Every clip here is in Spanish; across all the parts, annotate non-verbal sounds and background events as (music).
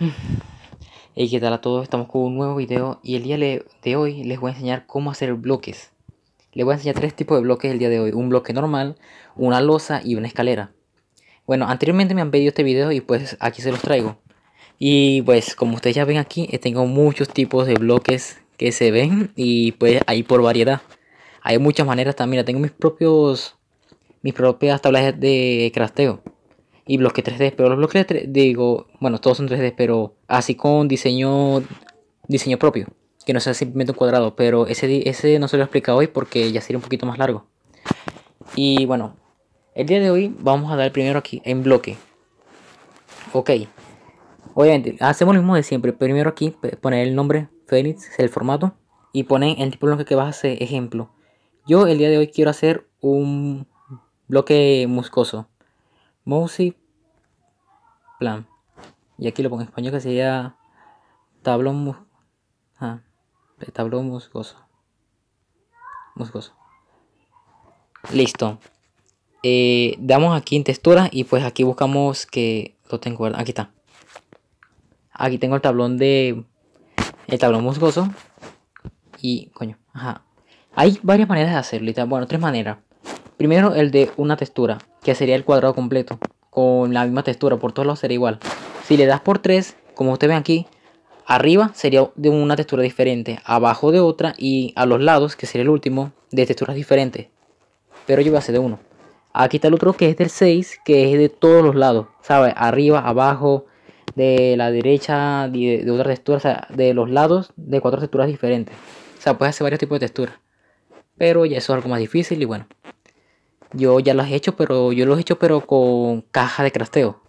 Mm. Hey, ¿qué tal a todos? Estamos con un nuevo video y el día de hoy les voy a enseñar cómo hacer bloques. Les voy a enseñar tres tipos de bloques el día de hoy. Un bloque normal, una losa y una escalera. Bueno, anteriormente me han pedido este video y pues aquí se los traigo. Y pues como ustedes ya ven aquí, eh, tengo muchos tipos de bloques que se ven y pues ahí por variedad. Hay muchas maneras también, tengo mis propios... Mis propias tablas de crafteo y bloque 3D, pero los bloques 3D, digo, bueno, todos son 3D, pero así con diseño, diseño propio, que no sea simplemente un cuadrado, pero ese, ese no se lo he explicado hoy porque ya sería un poquito más largo. Y bueno, el día de hoy vamos a dar primero aquí en bloque. Ok, obviamente hacemos lo mismo de siempre, primero aquí poner el nombre Fénix, el formato, y poner el tipo de bloque que vas a hacer, ejemplo. Yo el día de hoy quiero hacer un bloque muscoso. Mousy Plan. Y aquí lo pongo en español que sería tablón, ah, tablón musgoso. Musgoso. Listo. Eh, damos aquí en textura y pues aquí buscamos que lo tengo. Aquí está. Aquí tengo el tablón de. El tablón musgoso. Y. Coño. Ajá. Hay varias maneras de hacerlo. Bueno, tres maneras. Primero el de una textura que sería el cuadrado completo, con la misma textura, por todos lados sería igual. Si le das por 3, como ustedes ven aquí, arriba sería de una textura diferente, abajo de otra y a los lados, que sería el último, de texturas diferentes. Pero yo voy a hacer de uno. Aquí está el otro que es del 6, que es de todos los lados, ¿sabes? Arriba, abajo, de la derecha, de, otra textura, o sea, de los lados, de cuatro texturas diferentes. O sea, puedes hacer varios tipos de texturas. Pero ya eso es algo más difícil y bueno. Yo ya los he hecho, pero yo los he hecho pero con caja de crafteo.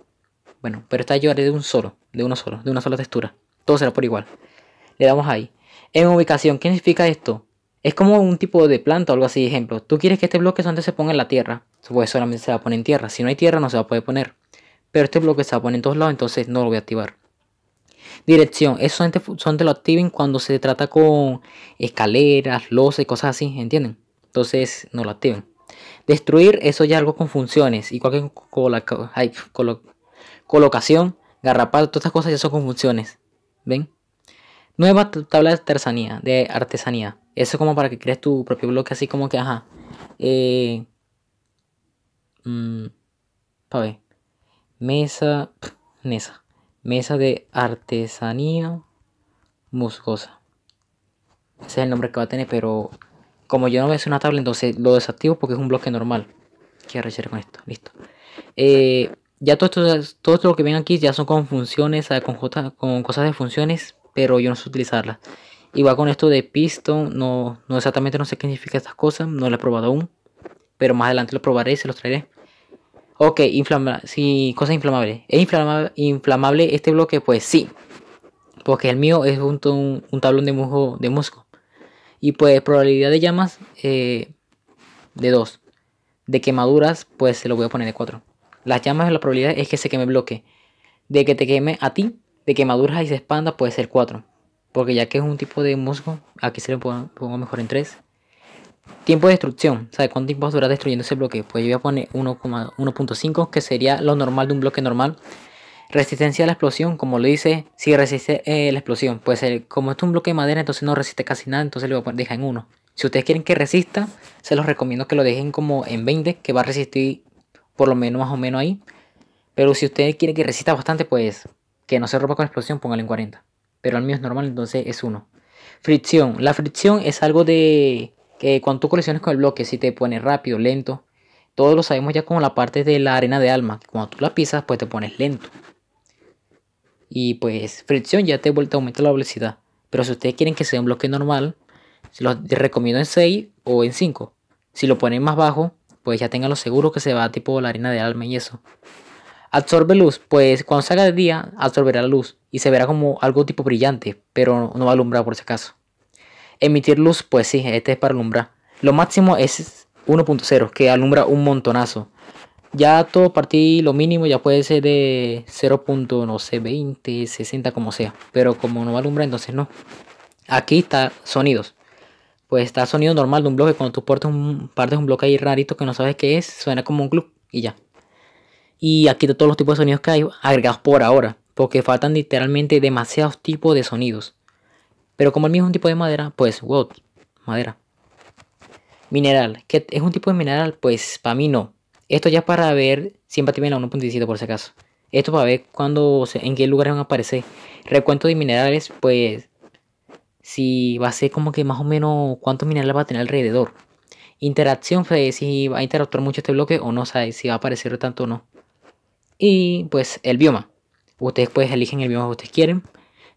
Bueno, pero esta yo haré de un solo, de uno solo, de una sola textura. Todo será por igual. Le damos ahí. En ubicación, ¿qué significa esto? Es como un tipo de planta o algo así, ejemplo. Tú quieres que este bloque solamente se ponga en la tierra. Pues solamente se va a poner en tierra. Si no hay tierra no se va a poder poner. Pero este bloque se va a poner en todos lados, entonces no lo voy a activar. Dirección. Eso son de lo activen cuando se trata con escaleras, losas y cosas así, ¿entienden? Entonces no lo activen. Destruir, eso ya algo con funciones. Y cualquier colocación, garrapato, todas estas cosas ya son con funciones. ¿Ven? Nueva tabla de artesanía, Eso es como para que crees tu propio bloque, así como que, ajá. Eh, mm, Mesa. mesa. Mesa de artesanía musgosa. Ese es el nombre que va a tener, pero como yo no veo a una tabla, entonces lo desactivo porque es un bloque normal. Quiero rechazar con esto. Listo. Eh, ya todo esto, todo lo que ven aquí ya son con funciones, ah, con, con cosas de funciones, pero yo no sé utilizarlas. Igual con esto de piston, no, no exactamente no sé qué significa estas cosas, no lo he probado aún. Pero más adelante lo probaré y se los traeré. Ok, inflamable, sí, cosas inflamables. ¿Es inflamable este bloque? Pues sí. Porque el mío es un, un, tablón de musgo. Y pues probabilidad de llamas eh, de 2. De quemaduras, pues se lo voy a poner de 4. Las llamas, la probabilidad es que se queme el bloque. De que te queme a ti, de quemaduras y se expanda, puede ser 4. Porque ya que es un tipo de musgo, aquí se lo pongo mejor en 3. Tiempo de destrucción, ¿sabes cuánto tiempo vas a durar destruyendo ese bloque? Pues yo voy a poner 1.5, que sería lo normal de un bloque normal. Resistencia a la explosión, como lo dice, si resiste eh, la explosión, pues como es un bloque de madera, entonces no resiste casi nada, entonces lo voy a dejar en 1. Si ustedes quieren que resista, se los recomiendo que lo dejen como en 20, que va a resistir por lo menos más o menos ahí. Pero si ustedes quieren que resista bastante, pues que no se rompa con la explosión, póngalo en 40. Pero al mío es normal, entonces es 1. Fricción. La fricción es algo de que cuando tú colisiones con el bloque, si te pone rápido, lento, todos lo sabemos ya como la parte de la arena de alma. Cuando tú la pisas, pues te pones lento y pues fricción ya te, a aumentar la velocidad. Pero si ustedes quieren que sea un bloque normal, se los recomiendo en 6 o en 5. Si lo ponen más bajo, pues ya tengan lo seguro que se va tipo la harina de alma y eso. Absorbe luz, pues cuando salga de día absorberá la luz y se verá como algo tipo brillante, pero no va a alumbrar por si acaso. Emitir luz, pues sí, este es para alumbrar. Lo máximo es 1.0, que alumbra un montonazo. Ya todo partí lo mínimo, ya puede ser de 0. no sé, 20, 60, como sea. Pero como no va alumbra, entonces no. Aquí está sonidos. Pues está sonido normal de un bloque. Cuando tú partes un, partes un bloque ahí rarito que no sabes qué es, suena como un club y ya. Y aquí está todos los tipos de sonidos que hay agregados por ahora. Porque faltan literalmente demasiados tipos de sonidos. Pero como el mismo es un tipo de madera, pues, wow, madera. Mineral. ¿Qué es un tipo de mineral? Pues para mí no. Esto ya para ver, siempre tiene la 1.17 por si acaso. Esto para ver cuando en qué lugares van a aparecer. Recuento de minerales, pues si va a ser como que más o menos cuántos minerales va a tener alrededor. Interacción, si va a interactuar mucho este bloque o no, si va a aparecer tanto o no. Y pues el bioma. Ustedes pues eligen el bioma que ustedes quieren.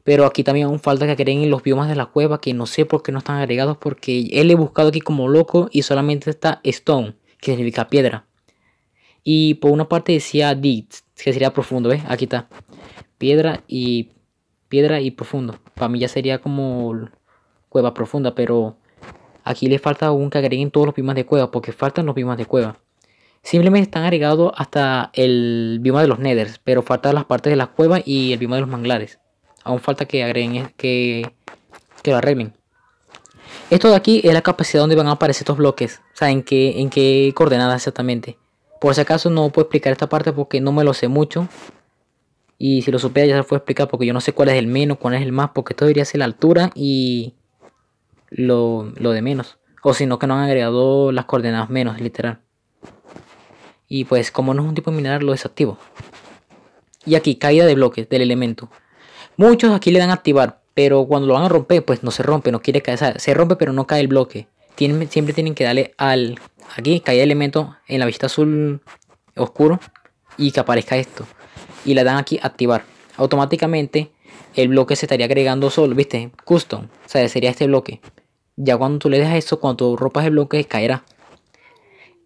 Pero aquí también aún falta que creen los biomas de la cueva que no sé por qué no están agregados porque él he buscado aquí como loco y solamente está stone, que significa piedra. Y por una parte decía dit que sería profundo, ¿eh? Aquí está. Piedra y piedra y profundo. Para mí ya sería como cueva profunda, pero aquí le falta aún que agreguen todos los biomas de cueva, porque faltan los biomas de cueva. Simplemente están agregados hasta el bioma de los nethers, pero faltan las partes de las cuevas y el bioma de los manglares. Aún falta que agreguen, que, que lo arreglen. Esto de aquí es la capacidad donde van a aparecer estos bloques, o sea, en qué, en qué coordenadas exactamente. Por si acaso no puedo explicar esta parte porque no me lo sé mucho. Y si lo supiera ya se fue puedo explicar porque yo no sé cuál es el menos, cuál es el más, porque esto debería ser la altura y lo, de menos. O si no que no han agregado las coordenadas menos, literal. Y pues como no es un tipo de mineral lo desactivo. Y aquí caída de bloques del elemento. Muchos aquí le dan a activar, pero cuando lo van a romper pues no se rompe, no quiere caer. se rompe pero no cae el bloque siempre tienen que darle al aquí, caer elemento en la vista azul oscuro y que aparezca esto. Y le dan aquí activar. Automáticamente el bloque se estaría agregando solo, ¿viste? Custom. O sea, sería este bloque. Ya cuando tú le dejas eso, cuando tú ropas el bloque, caerá.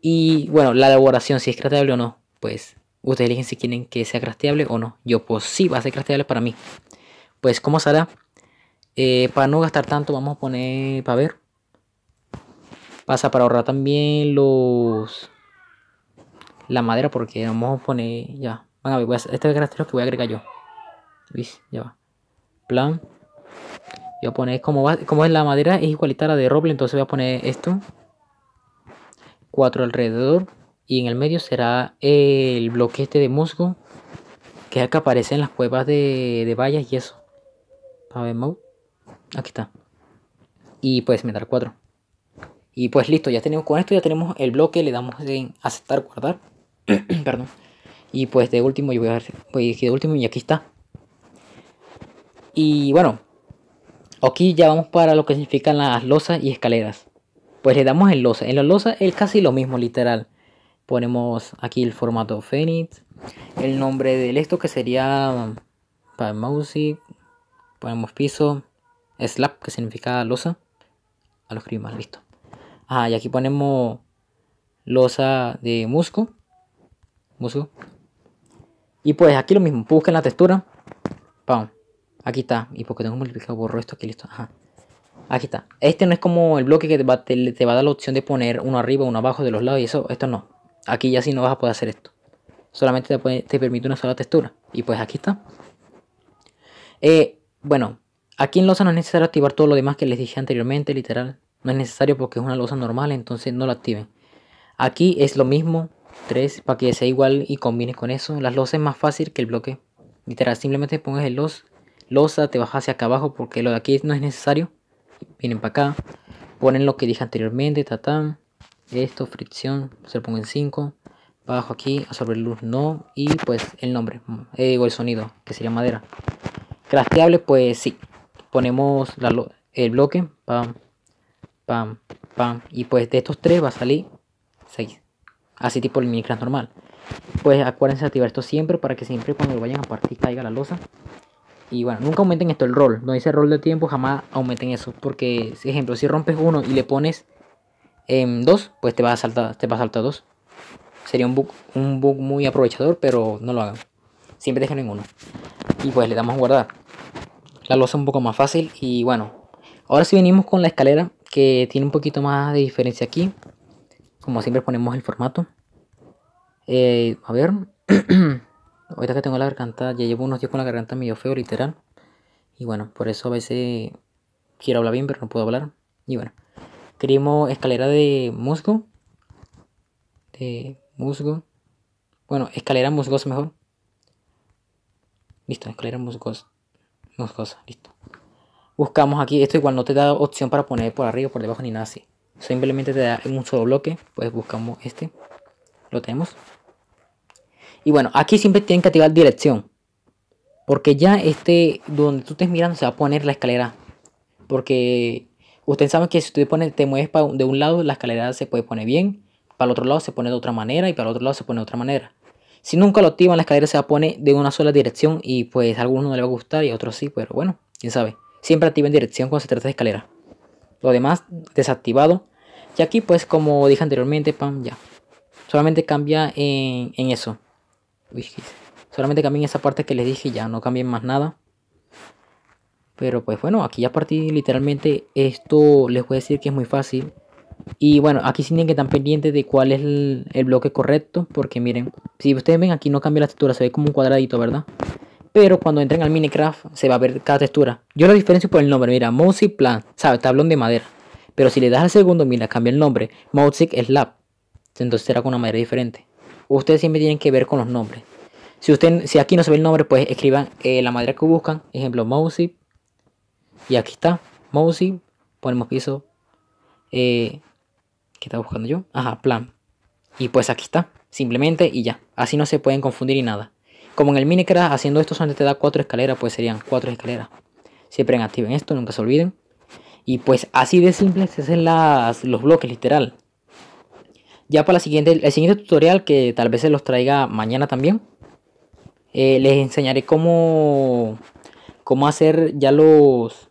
Y bueno, la elaboración, si es crafteable o no, pues ustedes eligen si quieren que sea crafteable o no. Yo, pues sí, va a ser crafteable para mí. Pues, ¿cómo será? Eh, para no gastar tanto, vamos a poner, para ver, pasa para ahorrar también los la madera porque vamos a poner ya van a ver voy a, este carácter que voy a agregar yo ¿Vis? ya va plan voy a como va, como es la madera es igualita a la de roble entonces voy a poner esto cuatro alrededor y en el medio será el bloque este de musgo que es el que aparece en las cuevas de, de vallas y eso a ver Mau aquí está y pues meter cuatro y pues listo, ya tenemos con esto, ya tenemos el bloque, le damos en aceptar, guardar. (clears throat) Perdón. Y pues de último, yo voy a ver, voy pues, de último y aquí está. Y bueno, aquí ya vamos para lo que significan las losas y escaleras. Pues le damos en losa. En la losa es casi lo mismo, literal. Ponemos aquí el formato Fenix. El nombre del esto que sería para Music. Ponemos piso. Slap que significa losa. A los escribimos listo y aquí ponemos losa de musgo. Musgo. Y pues aquí lo mismo, pues busquen la textura. Pam. Aquí está. Y porque tengo multiplicado, borro esto aquí, listo. Aquí está. Este no es como el bloque que te va, a dar la opción de poner uno arriba, uno abajo, de los lados y eso. Esto no. Aquí ya sí no vas a poder hacer esto. Solamente te, permite una sola textura. Y pues aquí está. Eh, bueno, aquí en Losa no es necesario activar todo lo demás que les dije anteriormente, literal no es necesario porque es una losa normal, entonces no la activen. Aquí es lo mismo, 3 para que sea igual y combine con eso. Las losas es más fácil que el bloque. Literal, simplemente pones el los, losa, te bajas hacia acá abajo porque lo de aquí no es necesario. Vienen para acá, ponen lo que dije anteriormente, tatán, esto, fricción, se lo en 5. Bajo aquí, sobre luz no, y pues el nombre, eh, O el sonido, que sería madera. Crasteable. pues sí, ponemos la, el bloque, para pam, pam. Y pues de estos tres va a salir 6. Así tipo el crash normal. Pues acuérdense de activar esto siempre para que siempre cuando lo vayan a partir caiga la losa. Y bueno, nunca aumenten esto, el rol. No dice rol de tiempo, jamás aumenten eso. Porque, ejemplo, si rompes uno y le pones 2, em, pues te va a saltar, te va a saltar dos. Sería un bug, un bug muy aprovechador, pero no lo hagan. Siempre dejen en uno. Y pues le damos a guardar. La losa un poco más fácil. Y bueno, ahora si venimos con la escalera que tiene un poquito más de diferencia aquí. Como siempre ponemos el formato. Eh, a ver. (clears throat) Ahorita que tengo la garganta, ya llevo unos días con la garganta medio feo, literal. Y bueno, por eso a veces quiero hablar bien, pero no puedo hablar. Y bueno, queremos escalera de musgo. De musgo. Bueno, escalera musgosa mejor. Listo, escalera musgosa. Musgosa, listo buscamos aquí, esto igual no te da opción para poner por arriba, por debajo ni nada así. Simplemente te da en un solo bloque, pues buscamos este. Lo tenemos. Y bueno, aquí siempre tienen que activar dirección. Porque ya este, donde tú estés mirando, se va a poner la escalera. Porque ustedes saben que si tú te, te mueves de un lado, la escalera se puede poner bien. Para el otro lado se pone de otra manera y para el otro lado se pone de otra manera. Si nunca lo activan, la escalera se va a poner de una sola dirección y pues a algunos no les va a gustar y a otros sí, pero bueno, quién sabe siempre activa en dirección cuando se trata de escalera. Lo demás desactivado. Y aquí pues como dije anteriormente, pam, ya. Solamente cambia en, eso. solamente cambia en esa parte que les dije ya, no cambien más nada. Pero pues bueno, aquí ya partir literalmente esto les voy a decir que es muy fácil. Y bueno, aquí sí tienen que estar pendientes de cuál es el, bloque correcto. Porque miren, si ustedes ven aquí no cambia la textura, se ve como un cuadradito, ¿verdad? pero cuando entren al Minecraft se va a ver cada textura. Yo lo diferencio por el nombre, mira, Mousic Plan, ¿sabes? Tablón de madera. Pero si le das al segundo, mira, cambia el nombre, Mousic Slab. Entonces será con una madera diferente. Ustedes siempre tienen que ver con los nombres. Si, usted, si aquí no se ve el nombre, pues escriban eh, la madera que buscan. Ejemplo, Mousy. Y aquí está, Mousy. Ponemos piso. Eh, ¿Qué estaba buscando yo? Ajá, plan. Y pues aquí está. Simplemente y ya. Así no se pueden confundir y nada. Como en el Minecraft, haciendo esto solamente te da cuatro escaleras, pues serían cuatro escaleras. Siempre activen esto, nunca se olviden. Y pues así de simple se hacen las, los bloques, literal. Ya para la siguiente, el siguiente tutorial, que tal vez se los traiga mañana también, eh, les enseñaré cómo, cómo hacer ya los,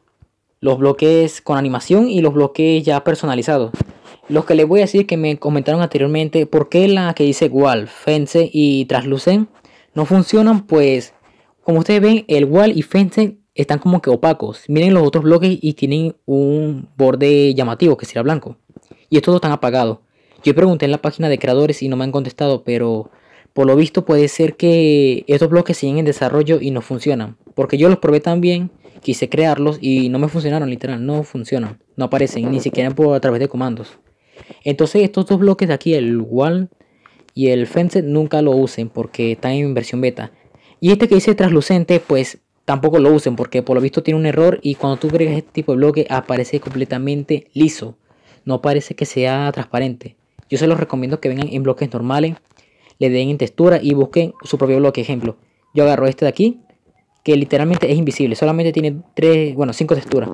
los bloques con animación y los bloques ya personalizados. Los que les voy a decir que me comentaron anteriormente, ¿por qué la que dice Wall, Fence y Translucent no funcionan, pues como ustedes ven, el wall y fence están como que opacos. Miren los otros bloques y tienen un borde llamativo que será blanco. Y estos dos están apagados. Yo pregunté en la página de creadores y no me han contestado, pero por lo visto puede ser que estos bloques siguen en desarrollo y no funcionan. Porque yo los probé también, quise crearlos y no me funcionaron, literal, no funcionan. No aparecen, ni siquiera a través de comandos. Entonces estos dos bloques de aquí, el wall y el fence nunca lo usen porque está en versión beta. Y este que dice translucente, pues tampoco lo usen porque por lo visto tiene un error y cuando tú creas este tipo de bloque aparece completamente liso. No parece que sea transparente. Yo se los recomiendo que vengan en bloques normales, le den en textura y busquen su propio bloque. Ejemplo, yo agarro este de aquí, que literalmente es invisible, solamente tiene tres, bueno, cinco texturas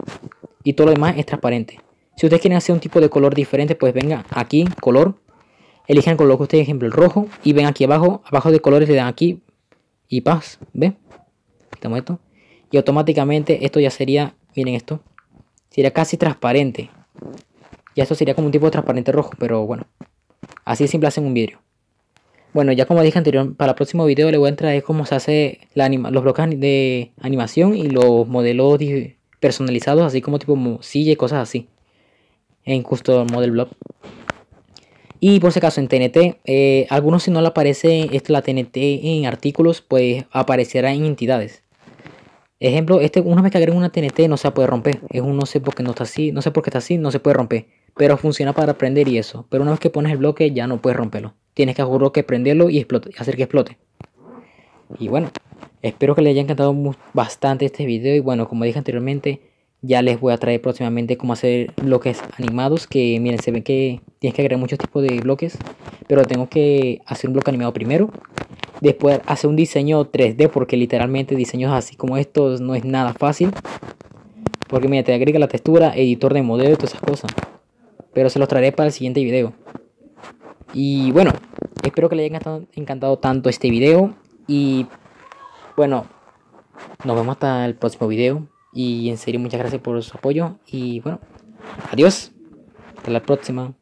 y todo lo demás es transparente. Si ustedes quieren hacer un tipo de color diferente, pues venga aquí, color, elijan color que ustedes, ejemplo, el rojo, y ven aquí abajo, abajo de colores le dan aquí y paz, ¿ven? estamos esto. Y automáticamente esto ya sería, miren esto, sería casi transparente. Ya esto sería como un tipo de transparente rojo, pero bueno, así es simple hacen un vidrio. Bueno, ya como dije anterior, para el próximo video le voy a traer cómo se hace la los bloques de animación y los modelos personalizados, así como tipo silla y cosas así. En Custom Model Block. Y por si acaso en TNT, eh, algunos si no le aparece esto, la TNT en artículos, pues aparecerá en entidades. Ejemplo, este, una vez que agreguen una TNT no se puede romper. Es un no sé por qué no está así, no sé por qué está así, no se puede romper. Pero funciona para prender y eso. Pero una vez que pones el bloque ya no puedes romperlo. Tienes que juro que prenderlo y hacer que explote. Y bueno, espero que les haya encantado bastante este video. Y bueno, como dije anteriormente, ya les voy a traer próximamente cómo hacer bloques animados. Que miren, se ve que tienes que agregar muchos tipos de bloques. Pero tengo que hacer un bloque animado primero. Después hacer un diseño 3D. Porque literalmente diseños así como estos no es nada fácil. Porque miren, te agrega la textura, editor de modelo y todas esas cosas. Pero se los traeré para el siguiente video. Y bueno, espero que les haya encantado tanto este video. Y bueno, nos vemos hasta el próximo video. Y en serio, muchas gracias por su apoyo. Y bueno, adiós. Hasta la próxima.